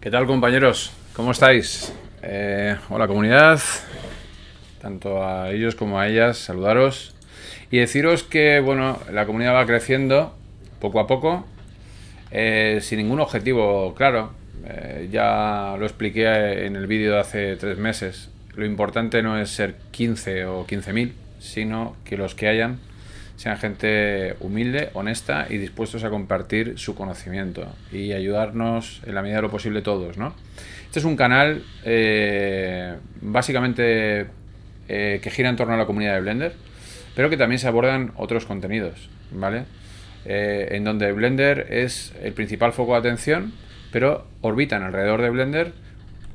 ¿Qué tal compañeros? ¿Cómo estáis? Eh, hola comunidad, tanto a ellos como a ellas, saludaros y deciros que bueno, la comunidad va creciendo poco a poco, eh, sin ningún objetivo claro. Eh, ya lo expliqué en el vídeo de hace tres meses. Lo importante no es ser 15 o 15.000, sino que los que hayan sean gente humilde, honesta y dispuestos a compartir su conocimiento y ayudarnos en la medida de lo posible todos, ¿no? Este es un canal eh, básicamente eh, que gira en torno a la comunidad de Blender, pero que también se abordan otros contenidos, ¿vale? Eh, en donde Blender es el principal foco de atención, pero orbitan alrededor de Blender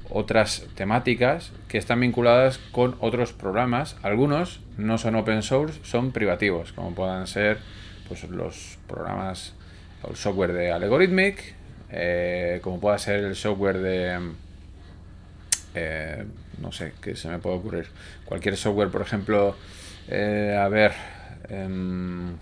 otras temáticas que están vinculadas con otros programas. Algunos no son open source, son privativos, como puedan ser pues, los programas, o el software de Algorithmic, eh, como pueda ser el software de... Eh, no sé, qué se me puede ocurrir. Cualquier software, por ejemplo, eh, a ver... Em,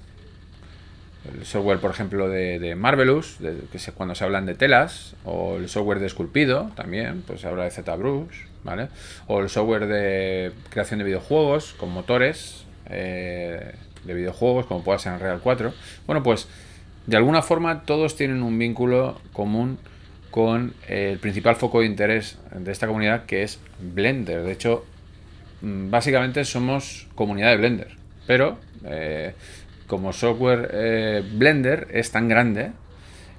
el software, por ejemplo, de, Marvelous, que cuando se hablan de telas, o el software de esculpido también, pues se habla de ZBrush, ¿vale? O el software de creación de videojuegos con motores eh, de videojuegos, como pueda ser en Real 4. Bueno, pues de alguna forma todos tienen un vínculo común con eh, el principal foco de interés de esta comunidad que es Blender. De hecho, mm, básicamente somos comunidad de Blender, pero eh, como software eh, Blender es tan grande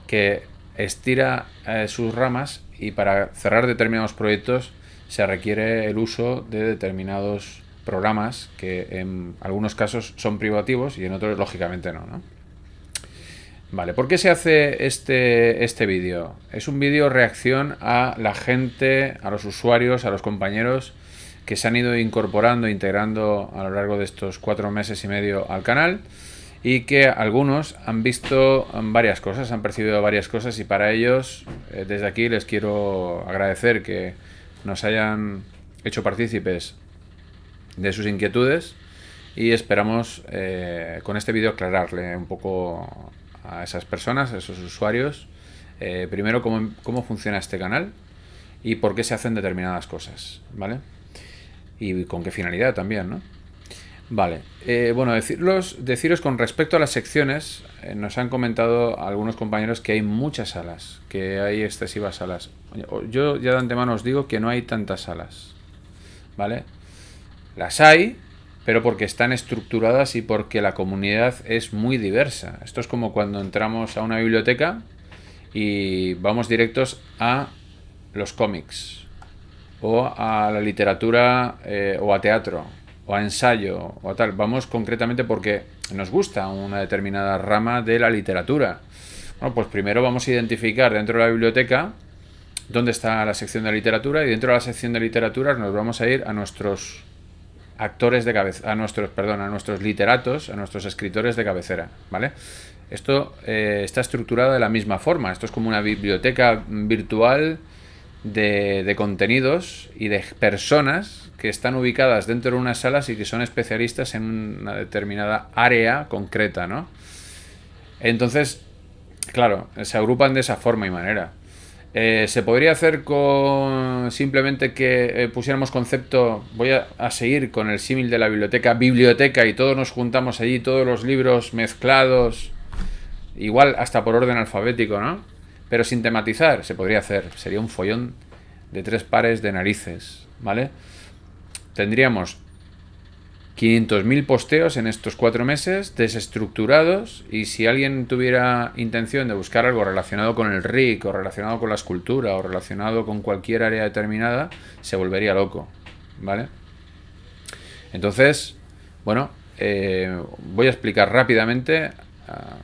que estira eh, sus ramas y para cerrar determinados proyectos se requiere el uso de determinados programas que en algunos casos son privativos y en otros lógicamente no. ¿no? Vale, ¿por qué se hace este, este vídeo? Es un vídeo reacción a la gente, a los usuarios, a los compañeros que se han ido incorporando, integrando a lo largo de estos cuatro meses y medio al canal y que algunos han visto mm, varias cosas, han percibido varias cosas y para ellos eh, desde aquí les quiero agradecer que nos hayan hecho partícipes de sus inquietudes y esperamos eh, con este vídeo aclararle un poco a esas personas, a esos usuarios, eh, primero cómo, cómo funciona este canal y por qué se hacen determinadas cosas, ¿vale? Y con qué finalidad también, ¿no? Vale, eh, bueno, deciros con respecto a las secciones, eh, nos han comentado algunos compañeros que hay muchas salas, que hay excesivas salas. Yo ya de antemano os digo que no hay tantas salas, ¿vale? Las hay, pero porque están estructuradas y porque la comunidad es muy diversa. Esto es como cuando entramos a una biblioteca y vamos directos a los cómics o a la literatura eh, o a teatro o a ensayo o a tal. Vamos concretamente porque nos gusta una determinada rama de la literatura. Bueno, pues primero vamos a identificar dentro de la biblioteca dónde está la sección de literatura y dentro de la sección de literatura nos vamos a ir a nuestros actores de cabeza, a nuestros, perdón, a nuestros literatos, a nuestros escritores de cabecera, ¿vale? Esto eh, está estructurado de la misma forma. Esto es como una biblioteca virtual de, contenidos y de personas que están ubicadas dentro de unas salas y que son especialistas en una determinada área concreta, ¿no? Entonces, claro, se agrupan de esa forma y manera. Eh, se podría hacer con simplemente que eh, pusiéramos concepto, voy a seguir con el símil de la biblioteca, biblioteca y todos nos juntamos allí, todos los libros mezclados, igual hasta por orden alfabético, ¿no? Pero sin tematizar, se podría hacer. Sería un follón de tres pares de narices, ¿vale? Tendríamos 500.000 posteos en estos cuatro meses, desestructurados, y si alguien tuviera intención de buscar algo relacionado con el RIC, o relacionado con la escultura, o relacionado con cualquier área determinada, se volvería loco, ¿vale? Entonces, bueno, eh, voy a explicar rápidamente... Ah,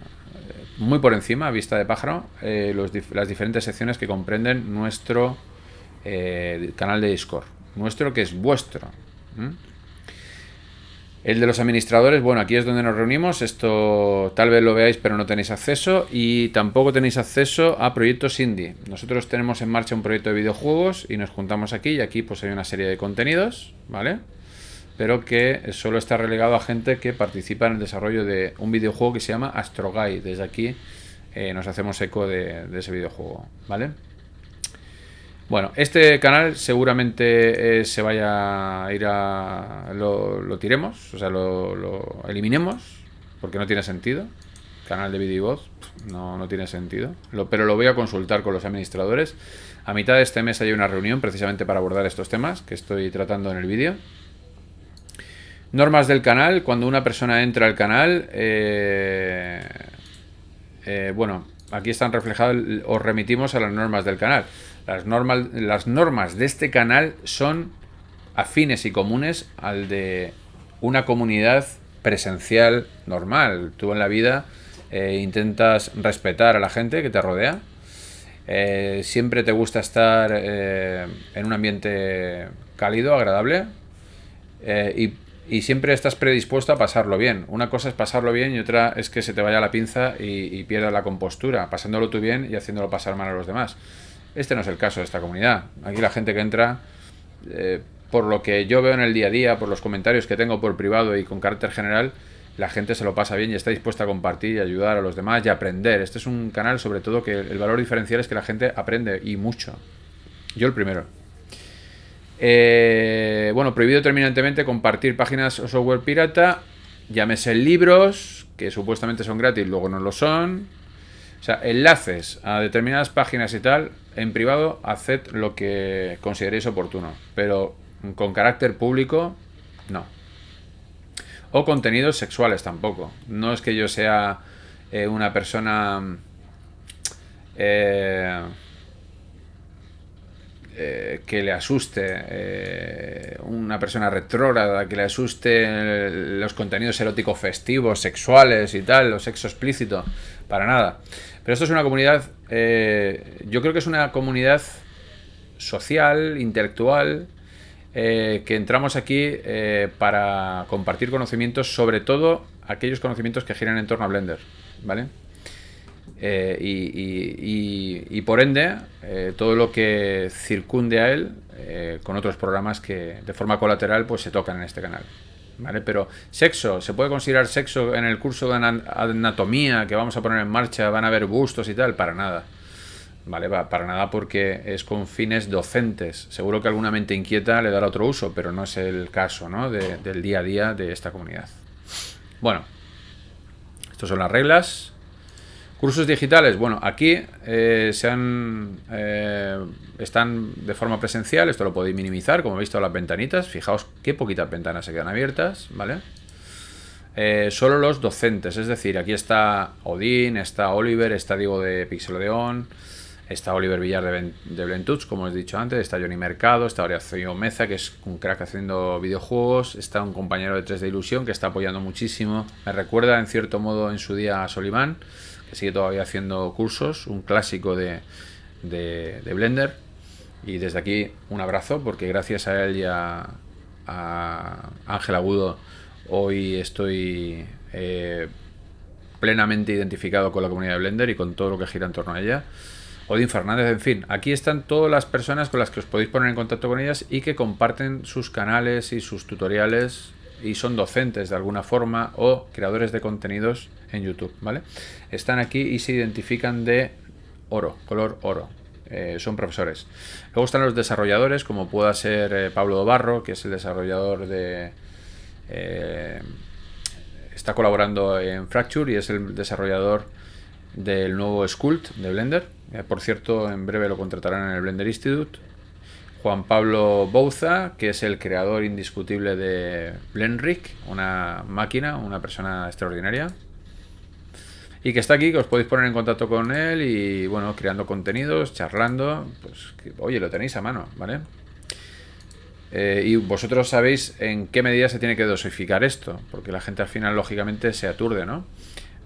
muy por encima, a vista de pájaro, eh, las diferentes secciones que comprenden nuestro eh, canal de Discord. Nuestro que es vuestro. El de los administradores, bueno, aquí es donde nos reunimos. Esto tal vez lo veáis, pero no tenéis acceso. Y tampoco tenéis acceso a proyectos indie. Nosotros tenemos en marcha un proyecto de videojuegos y nos juntamos aquí. Y aquí pues hay una serie de contenidos, ¿vale? vale pero que solo está relegado a gente que participa en el desarrollo de un videojuego que se llama Astrogai. Desde aquí eh, nos hacemos eco de, ese videojuego, ¿vale? Bueno, este canal seguramente eh, se vaya a ir a... Lo, tiremos, o sea, lo, eliminemos, porque no tiene sentido. Canal de vídeo y voz, no, tiene sentido. pero lo voy a consultar con los administradores. A mitad de este mes hay una reunión precisamente para abordar estos temas que estoy tratando en el vídeo. Normas del canal, cuando una persona entra al canal, eh, eh, bueno, aquí están reflejadas, os remitimos a las normas del canal. Las, normas de este canal son afines y comunes al de una comunidad presencial normal. Tú en la vida eh, intentas respetar a la gente que te rodea. siempre te gusta estar en un ambiente cálido, agradable. y y siempre estás predispuesto a pasarlo bien. Una cosa es pasarlo bien y otra es que se te vaya la pinza y, pierdas la compostura, pasándolo tú bien y haciéndolo pasar mal a los demás. Este no es el caso de esta comunidad. Aquí la gente que entra, eh, por lo que yo veo en el día a día, por los comentarios que tengo por privado y con carácter general, la gente se lo pasa bien y está dispuesta a compartir y ayudar a los demás y aprender. Este es un canal sobre todo que el valor diferencial es que la gente aprende y mucho. Yo el primero. Eh, bueno, prohibido terminantemente compartir páginas o software pirata. Llámese libros, que supuestamente son gratis, luego no lo son. O sea, enlaces a determinadas páginas y tal, en privado, haced lo que consideréis oportuno, pero con carácter público, no. O contenidos sexuales tampoco. No es que yo sea eh, una persona... Eh, eh, que le asuste eh, una persona retrógrada, que le asuste los contenidos eróticos festivos, sexuales y tal, los sexo explícito, para nada. Pero esto es una comunidad, eh, yo creo que es una comunidad social, intelectual, que entramos aquí para compartir conocimientos, sobre todo aquellos conocimientos que giran en torno a Blender, ¿vale? Eh, y, por ende, eh, todo lo que circunde a él eh, con otros programas que de forma colateral pues se tocan en este canal. ¿Vale? Pero sexo, ¿se puede considerar sexo en el curso de anatomía que vamos a poner en marcha? ¿Van a haber bustos y tal? Para nada. ¿Vale? Para nada porque es con fines docentes. Seguro que alguna mente inquieta le dará otro uso, pero no es el caso ¿no? del día a día de esta comunidad. Bueno, estas son las reglas. Cursos digitales, bueno, aquí eh, se han, eh, están de forma presencial, esto lo podéis minimizar, como he visto las ventanitas, fijaos qué poquitas ventanas se quedan abiertas, ¿vale? Eh, solo los docentes, es decir, aquí está Odín, está Oliver, está Diego de Pixelodeon, está Oliver Villar de, como os he dicho antes, está Johnny Mercado, está Horacio Meza, que es un crack haciendo videojuegos, está un compañero de 3 de Ilusión que está apoyando muchísimo, me recuerda en cierto modo en su día a Solimán, sigue todavía haciendo cursos, un clásico de, de, Blender. Y desde aquí un abrazo, porque gracias a él y a, Ángel Agudo hoy estoy eh, plenamente identificado con la comunidad de Blender y con todo lo que gira en torno a ella. Odín Fernández, en fin, aquí están todas las personas con las que os podéis poner en contacto con ellas y que comparten sus canales y sus tutoriales y son docentes de alguna forma o creadores de contenidos en YouTube, ¿vale? Están aquí y se identifican de oro, color oro. Eh, son profesores. Luego están los desarrolladores, como pueda ser eh, Pablo Barro, que es el desarrollador de... Eh, está colaborando en Fracture y es el desarrollador del nuevo Sculpt de Blender. por cierto, en breve lo contratarán en el Blender Institute Juan Pablo Bouza, que es el creador indiscutible de Blenrick, una máquina, una persona extraordinaria. Y que está aquí, que os podéis poner en contacto con él y, bueno, creando contenidos, charlando. Pues, oye, lo tenéis a mano, ¿vale? Eh, y vosotros sabéis en qué medida se tiene que dosificar esto, porque la gente al final, lógicamente, se aturde, ¿no?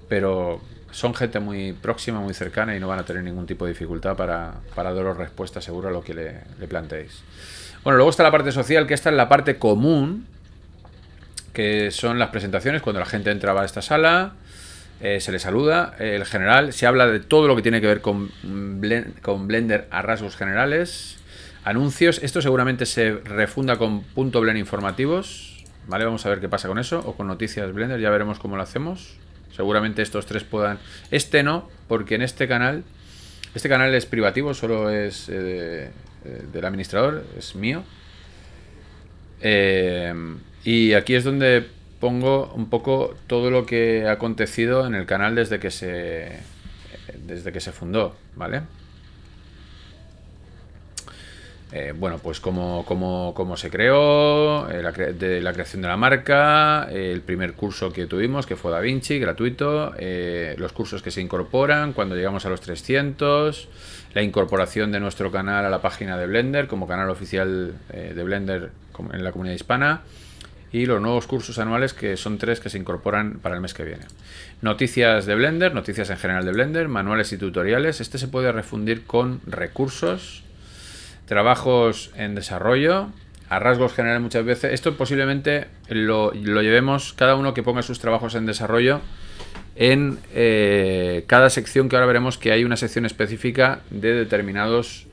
Pero son gente muy próxima, muy cercana y no van a tener ningún tipo de dificultad para, para daros respuesta seguro a lo que le, planteéis. Bueno, luego está la parte social, que está es la parte común, que son las presentaciones, cuando la gente entraba a esta sala, eh, se le saluda, eh, el general, se habla de todo lo que tiene que ver con, con Blender a rasgos generales, anuncios, esto seguramente se refunda con punto Blender informativos, ¿vale? Vamos a ver qué pasa con eso, o con noticias Blender, ya veremos cómo lo hacemos. Seguramente estos tres puedan... Este no, porque en este canal... Este canal es privativo, solo es eh, eh, del administrador, es mío. Eh, y aquí es donde pongo un poco todo lo que ha acontecido en el canal desde que se, desde que se fundó, ¿vale? Eh, bueno, pues cómo, se creó, eh, la, de la creación de la marca, eh, el primer curso que tuvimos, que fue Da Vinci, gratuito, los cursos que se incorporan, cuando llegamos a los 300, la incorporación de nuestro canal a la página de Blender como canal oficial de Blender en la comunidad hispana. Y los nuevos cursos anuales que son tres que se incorporan para el mes que viene. Noticias de Blender, noticias en general de Blender, manuales y tutoriales. Este se puede refundir con recursos Trabajos en desarrollo, a rasgos generales muchas veces. Esto posiblemente lo, llevemos cada uno que ponga sus trabajos en desarrollo en eh, cada sección que ahora veremos que hay una sección específica de determinados...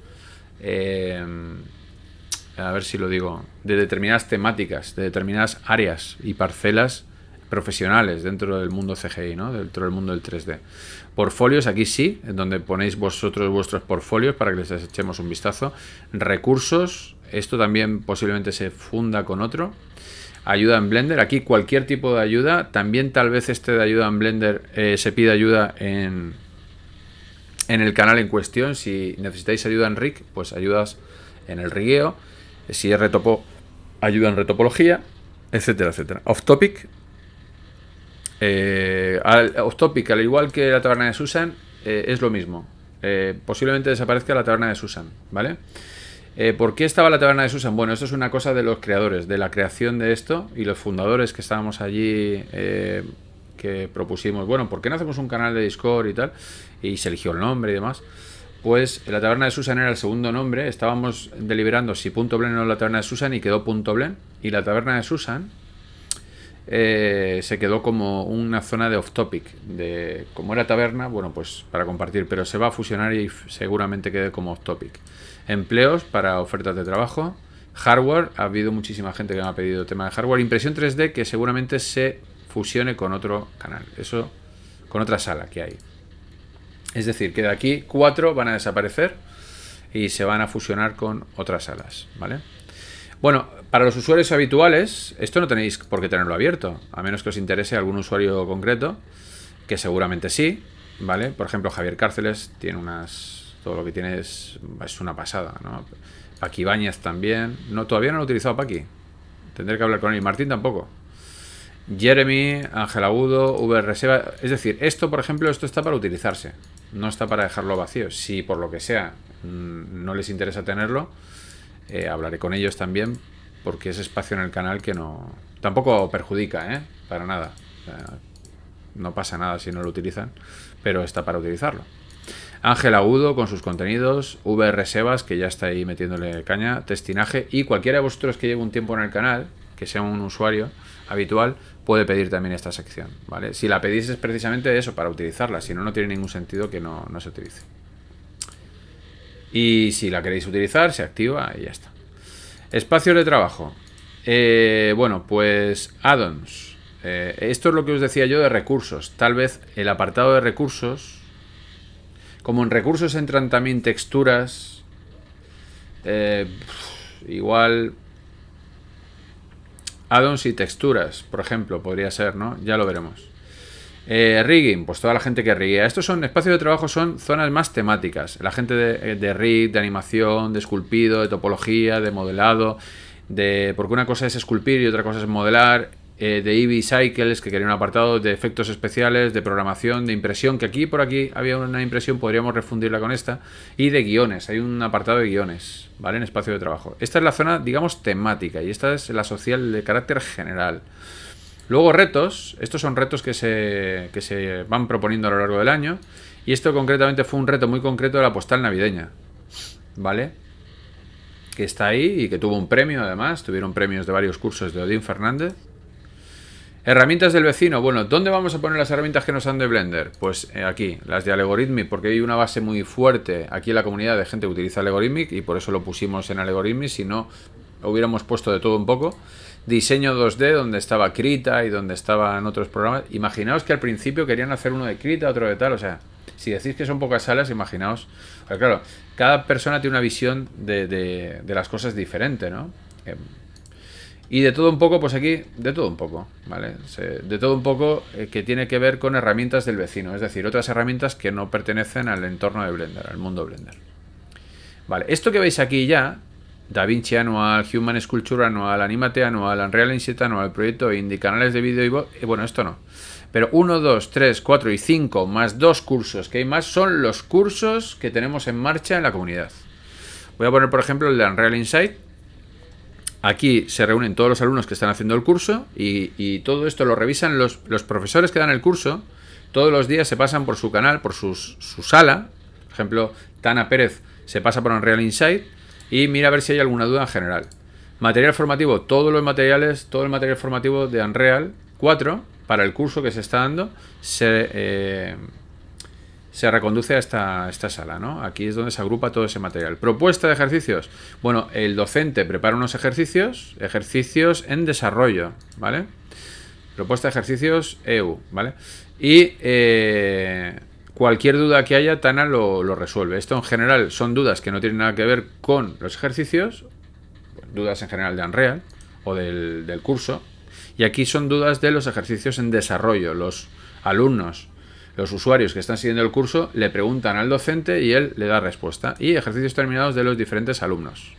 Eh, a ver si lo digo, de determinadas temáticas, de determinadas áreas y parcelas profesionales dentro del mundo CGI, ¿no? dentro del mundo del 3D. Portfolios, aquí sí, en donde ponéis vosotros vuestros portfolios para que les echemos un vistazo. Recursos, esto también posiblemente se funda con otro. Ayuda en Blender, aquí cualquier tipo de ayuda. También tal vez este de ayuda en Blender eh, se pide ayuda en, en el canal en cuestión. Si necesitáis ayuda en RIC, pues ayudas en el rigueo. Si es retopo, ayuda en retopología, etcétera, etcétera. Off topic, eh, al, al igual que la taberna de Susan, eh, es lo mismo. Eh, posiblemente desaparezca la taberna de Susan, ¿vale? Eh, ¿Por qué estaba la taberna de Susan? Bueno, eso es una cosa de los creadores, de la creación de esto y los fundadores que estábamos allí que propusimos, bueno, ¿por qué no hacemos un canal de Discord y tal? Y se eligió el nombre y demás. Pues la taberna de Susan era el segundo nombre, estábamos deliberando si punto blen o la taberna de Susan y quedó punto Y la taberna de Susan eh, se quedó como una zona de off-topic. De, como era taberna, bueno, pues para compartir, pero se va a fusionar y seguramente quede como off-topic. Empleos para ofertas de trabajo. Hardware, ha habido muchísima gente que me ha pedido tema de hardware. Impresión 3D que seguramente se fusione con otro canal. Eso, con otra sala que hay. Es decir, que de aquí cuatro van a desaparecer y se van a fusionar con otras salas, ¿vale? Bueno, para los usuarios habituales, esto no tenéis por qué tenerlo abierto, a menos que os interese algún usuario concreto, que seguramente sí, ¿vale? Por ejemplo, Javier Cárceles tiene unas... Todo lo que tiene es, una pasada, ¿no? Aquí Bañas también. No, todavía no lo he utilizado Paqui. Tendré que hablar con él. Martín tampoco. Jeremy, Ángel Agudo, reserva Es decir, esto, por ejemplo, esto está para utilizarse. No está para dejarlo vacío. Si por lo que sea mm, no les interesa tenerlo, eh, hablaré con ellos también, porque es espacio en el canal que no... Tampoco perjudica, ¿eh? Para nada. no pasa nada si no lo utilizan, pero está para utilizarlo. Ángel Agudo con sus contenidos, VR Sebas, que ya está ahí metiéndole caña, Testinaje, y cualquiera de vosotros que lleve un tiempo en el canal, que sea un usuario habitual, puede pedir también esta sección, ¿vale? Si la pedís es precisamente eso, para utilizarla, si no, no tiene ningún sentido que no se utilice. Y si la queréis utilizar, se activa y ya está. espacio de trabajo. Eh, bueno, pues addons. Eh, esto es lo que os decía yo de recursos. Tal vez el apartado de recursos... Como en recursos entran también texturas... igual eh, igual... Addons y texturas, por ejemplo, podría ser, ¿no? Ya lo veremos. Eh, rigging, pues toda la gente que riguea. Estos son espacios de trabajo, son zonas más temáticas. La gente de, eh, de rig, de animación, de esculpido, de topología, de modelado, de porque una cosa es esculpir y otra cosa es modelar. Eh, de EV Cycles, que quería un apartado de efectos especiales, de programación, de impresión, que aquí por aquí había una impresión, podríamos refundirla con esta, y de guiones, hay un apartado de guiones, ¿vale? En espacio de trabajo. Esta es la zona, digamos, temática, y esta es la social de carácter general. Luego retos, estos son retos que se, que se van proponiendo a lo largo del año y esto concretamente fue un reto muy concreto de la postal navideña, ¿vale? Que está ahí y que tuvo un premio además, tuvieron premios de varios cursos de Odín Fernández. Herramientas del vecino. Bueno, ¿dónde vamos a poner las herramientas que nos han de Blender? Pues eh, aquí, las de Algorithmic, porque hay una base muy fuerte aquí en la comunidad de gente que utiliza Algorithmic y por eso lo pusimos en Algorithmic, si no, hubiéramos puesto de todo un poco. Diseño 2D, donde estaba Krita y donde estaban otros programas. Imaginaos que al principio querían hacer uno de Krita, otro de tal, o sea, si decís que son pocas salas, imaginaos. claro, cada persona tiene una visión de, de, las cosas diferente, ¿no? Eh, y de todo un poco, pues aquí, de todo un poco, ¿vale? De todo un poco eh, que tiene que ver con herramientas del vecino, es decir, otras herramientas que no pertenecen al entorno de Blender, al mundo Blender. Vale, esto que veis aquí ya, Da Vinci Anual, Human Sculpture Anual, Animate Anual, Unreal Insight Anual, Proyecto Indie, canales de vídeo y... Eh, bueno, esto no. Pero 1, 2, 3, 4 y 5 más dos cursos que hay más son los cursos que tenemos en marcha en la comunidad. Voy a poner, por ejemplo, el de Unreal Insight. Aquí se reúnen todos los alumnos que están haciendo el curso y, todo esto lo revisan los, profesores que dan el curso. Todos los días se pasan por su canal, por su sala. Por ejemplo, Tana Pérez se pasa por Unreal Insight y mira a ver si hay alguna duda en general. Material formativo, todos los materiales, todo el material formativo de Unreal 4 para el curso que se está dando se, eh, se reconduce a esta, sala, ¿no? Aquí es donde se agrupa todo ese material. Propuesta de ejercicios. Bueno, el docente prepara unos ejercicios, ejercicios en desarrollo, ¿vale? Propuesta de ejercicios EU, ¿vale? Y eh, Cualquier duda que haya, Tana lo, lo, resuelve. Esto en general son dudas que no tienen nada que ver con los ejercicios, dudas en general de Unreal o del, del curso. Y aquí son dudas de los ejercicios en desarrollo. Los alumnos, los usuarios que están siguiendo el curso, le preguntan al docente y él le da respuesta. Y ejercicios terminados de los diferentes alumnos.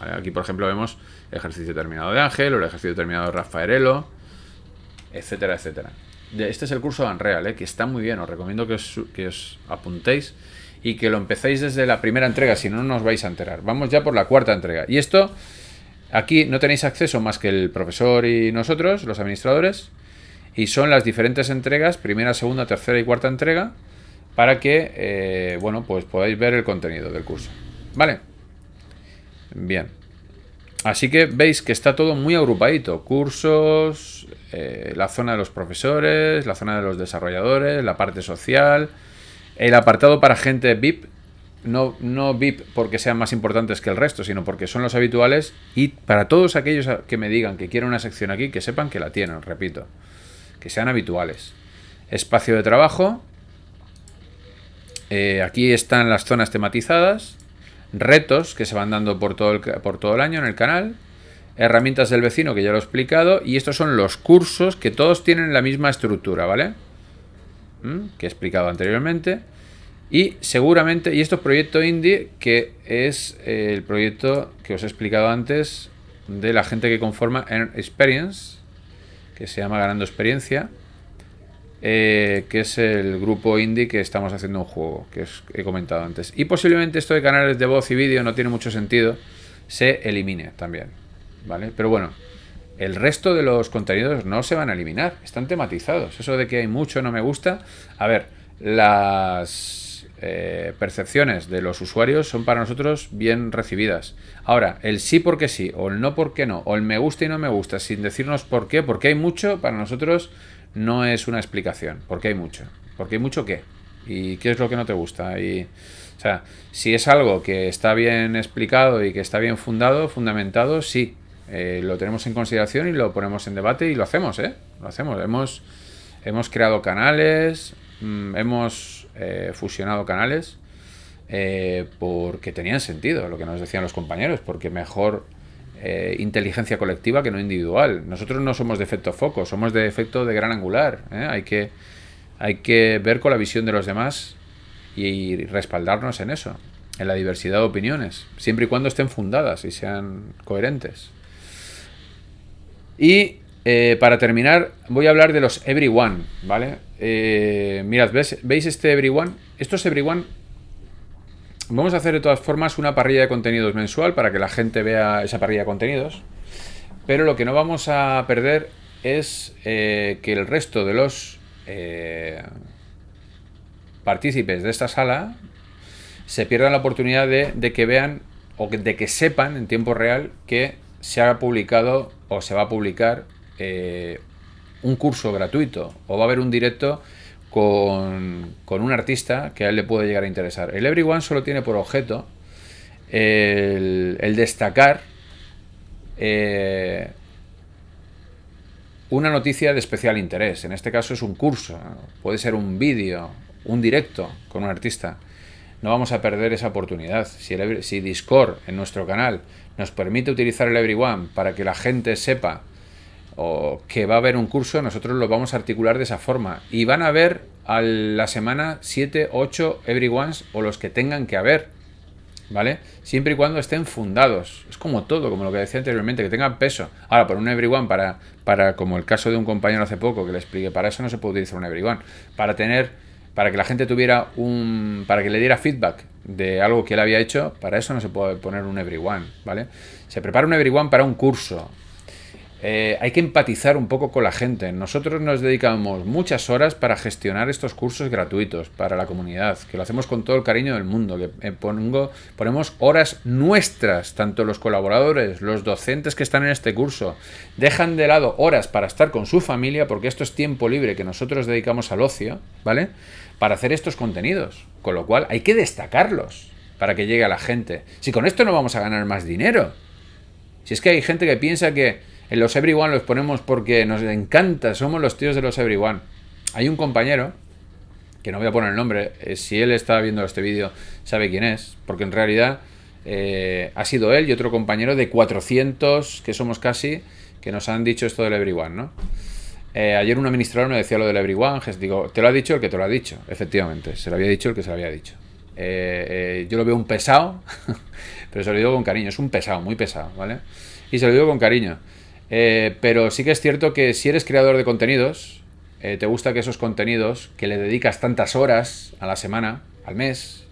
Aquí, por ejemplo, vemos ejercicio terminado de Ángel o el ejercicio terminado de Rafaelelo, etcétera, etcétera. Este es el curso de Unreal, eh, que está muy bien. Os recomiendo que os, apuntéis y que lo empecéis desde la primera entrega, si no, no os vais a enterar. Vamos ya por la cuarta entrega. Y esto, aquí no tenéis acceso más que el profesor y nosotros, los administradores. Y son las diferentes entregas, primera, segunda, tercera y cuarta entrega, para que, eh, bueno, pues podáis ver el contenido del curso. ¿Vale? Bien. Así que veis que está todo muy agrupadito. Cursos, eh, la zona de los profesores, la zona de los desarrolladores, la parte social, el apartado para gente VIP, no, no VIP porque sean más importantes que el resto, sino porque son los habituales y para todos aquellos que me digan que quieren una sección aquí, que sepan que la tienen, repito, que sean habituales. Espacio de trabajo, eh, aquí están las zonas tematizadas, retos que se van dando por todo por todo el año en el canal, herramientas del vecino, que ya lo he explicado, y estos son los cursos que todos tienen la misma estructura, ¿vale? ¿Mm? Que he explicado anteriormente. Y seguramente, y esto proyecto indie, que es eh, el proyecto que os he explicado antes de la gente que conforma en Experience, que se llama Ganando Experiencia, eh, que es el grupo indie que estamos haciendo un juego, que os he comentado antes. Y posiblemente esto de canales de voz y vídeo no tiene mucho sentido, se elimine también. ¿vale? Pero bueno, el resto de los contenidos no se van a eliminar, están tematizados. Eso de que hay mucho no me gusta. A ver, las eh, percepciones de los usuarios son para nosotros bien recibidas. Ahora, el sí porque sí, o el no porque no, o el me gusta y no me gusta, sin decirnos por qué, porque hay mucho, para nosotros no es una explicación. Porque hay mucho. Porque hay mucho qué. ¿Y qué es lo que no te gusta? Y, o sea, si es algo que está bien explicado y que está bien fundado, fundamentado, sí eh, lo tenemos en consideración y lo ponemos en debate y lo hacemos, ¿eh? Lo hacemos. Hemos, creado canales, mm, hemos eh, fusionado canales porque tenían sentido lo que nos decían los compañeros, porque mejor inteligencia colectiva que no individual. Nosotros no somos de efecto foco, somos de efecto de gran angular. Hay, que, hay que ver con la visión de los demás y respaldarnos en eso, en la diversidad de opiniones, siempre y cuando estén fundadas y sean coherentes. Y eh, para terminar, voy a hablar de los Everyone, ¿vale? Eh, mirad, ¿veis este Everyone? Estos Everyone Vamos a hacer de todas formas una parrilla de contenidos mensual para que la gente vea esa parrilla de contenidos. Pero lo que no vamos a perder es eh, que el resto de los eh, partícipes de esta sala se pierdan la oportunidad de, de que vean o de que sepan en tiempo real que se ha publicado o se va a publicar eh, un curso gratuito o va a haber un directo con, un artista que a él le puede llegar a interesar. El Everyone solo tiene por objeto el, destacar eh, una noticia de especial interés. En este caso es un curso, puede ser un vídeo, un directo con un artista no vamos a perder esa oportunidad. Si, Discord en nuestro canal nos permite utilizar el Everyone para que la gente sepa o que va a haber un curso, nosotros lo vamos a articular de esa forma. Y van a ver a la semana 7, 8 Everyones o los que tengan que haber. ¿Vale? Siempre y cuando estén fundados. Es como todo, como lo que decía anteriormente, que tengan peso. Ahora, por un everyone, para, para como el caso de un compañero hace poco que le expliqué, para eso no se puede utilizar un everyone. Para tener para que la gente tuviera un. para que le diera feedback de algo que él había hecho, para eso no se puede poner un everyone, ¿vale? Se prepara un everyone para un curso. Eh, hay que empatizar un poco con la gente. Nosotros nos dedicamos muchas horas para gestionar estos cursos gratuitos para la comunidad, que lo hacemos con todo el cariño del mundo, que eh, ponemos horas nuestras, tanto los colaboradores, los docentes que están en este curso, dejan de lado horas para estar con su familia, porque esto es tiempo libre que nosotros dedicamos al ocio, ¿vale? para hacer estos contenidos. Con lo cual hay que destacarlos para que llegue a la gente. Si con esto no vamos a ganar más dinero. Si es que hay gente que piensa que en los Everyone los ponemos porque nos encanta, somos los tíos de los Everyone. Hay un compañero, que no voy a poner el nombre, eh, si él está viendo este vídeo sabe quién es, porque en realidad eh, ha sido él y otro compañero de 400, que somos casi, que nos han dicho esto del Everyone, ¿no? Eh, ayer un administrador me decía lo del everyone, digo, te lo ha dicho el que te lo ha dicho, efectivamente, se lo había dicho el que se lo había dicho. Eh, eh, yo lo veo un pesado, pero se lo digo con cariño, es un pesado, muy pesado, ¿vale? Y se lo digo con cariño. pero sí que es cierto que si eres creador de contenidos, te gusta que esos contenidos, que le dedicas tantas horas a la semana, al mes,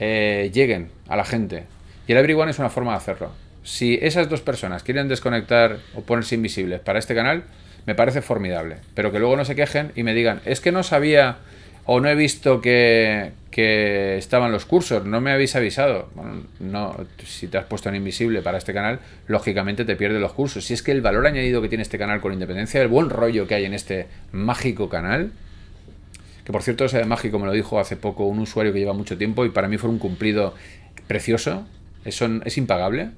lleguen a la gente. Y el everyone es una forma de hacerlo. Si esas dos personas quieren desconectar o ponerse invisibles para este canal, me parece formidable. Pero que luego no se quejen y me digan, es que no sabía o no he visto que, estaban los cursos, no me habéis avisado. Bueno, no, si te has puesto en invisible para este canal, lógicamente te pierdes los cursos. Si es que el valor añadido que tiene este canal con independencia el buen rollo que hay en este mágico canal, que por cierto ese mágico me lo dijo hace poco un usuario que lleva mucho tiempo y para mí fue un cumplido precioso, es impagable.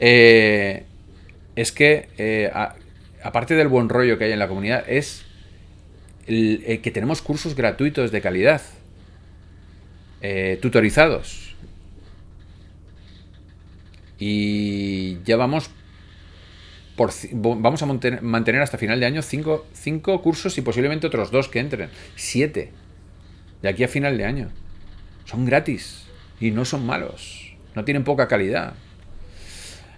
Eh, es que eh, aparte del buen rollo que hay en la comunidad, es eh, que tenemos cursos gratuitos de calidad, eh, tutorizados. Y ya vamos por, vamos a mantener hasta final de año cinco, cinco cursos y posiblemente otros dos que entren. Siete. De aquí a final de año. Son gratis y no son malos. No tienen poca calidad.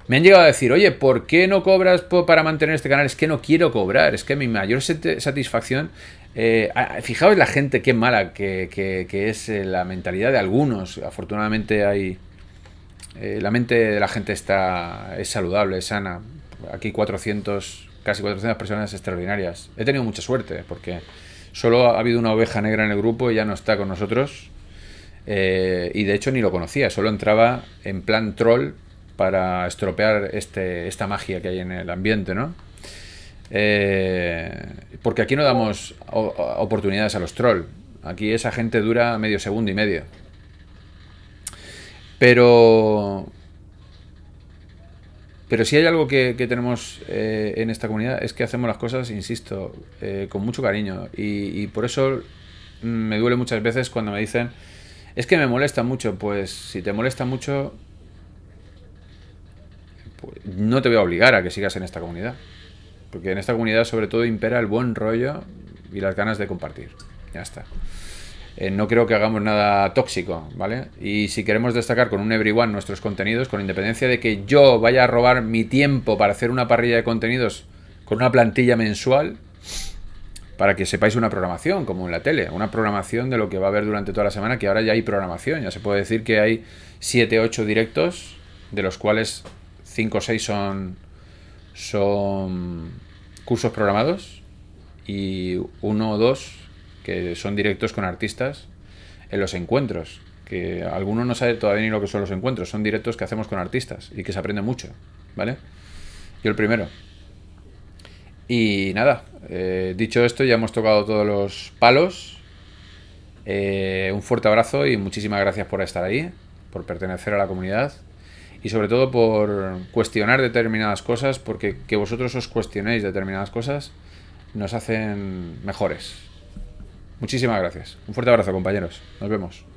Me han llegado a decir, oye, ¿por qué no cobras para mantener este canal? Es que no quiero cobrar, es que mi mayor satisfacción... Eh, fijaos la gente, qué mala que, es eh, la mentalidad de algunos. Afortunadamente hay... Eh, la mente de la gente está es saludable, sana. Aquí 400, casi 400 personas extraordinarias. He tenido mucha suerte porque solo ha habido una oveja negra en el grupo y ya no está con nosotros. y de hecho ni lo conocía, solo entraba en plan troll para estropear este, esta magia que hay en el ambiente, ¿no? Eh, porque aquí no damos oportunidades a los trolls. Aquí esa gente dura medio segundo y medio. Pero. Pero si hay algo que, tenemos eh, en esta comunidad es que hacemos las cosas, insisto, eh, con mucho cariño. y por eso mm, me duele muchas veces cuando me dicen, es que me molesta mucho. Pues si te molesta mucho, no te voy a obligar a que sigas en esta comunidad. Porque en esta comunidad sobre todo impera el buen rollo y las ganas de compartir. Ya está. Eh, no creo que hagamos nada tóxico, ¿vale? Y si queremos destacar con un everyone nuestros contenidos, con independencia de que yo vaya a robar mi tiempo para hacer una parrilla de contenidos con una plantilla mensual, para que sepáis una programación, como en la tele, una programación de lo que va a haber durante toda la semana, que ahora ya hay programación, ya se puede decir que hay 7, 8 directos, de los cuales 5 o 6 son, son cursos programados y uno o dos que son directos con artistas en los encuentros. Que algunos no sabe todavía ni lo que son los encuentros, son directos que hacemos con artistas y que se aprende mucho, ¿vale? Yo el primero. Y nada, eh, dicho esto, ya hemos tocado todos los palos. Eh, un fuerte abrazo y muchísimas gracias por estar ahí, por pertenecer a la comunidad y sobre todo por cuestionar determinadas cosas, porque que vosotros os cuestionéis determinadas cosas nos hacen mejores. Muchísimas gracias. Un fuerte abrazo, compañeros. Nos vemos.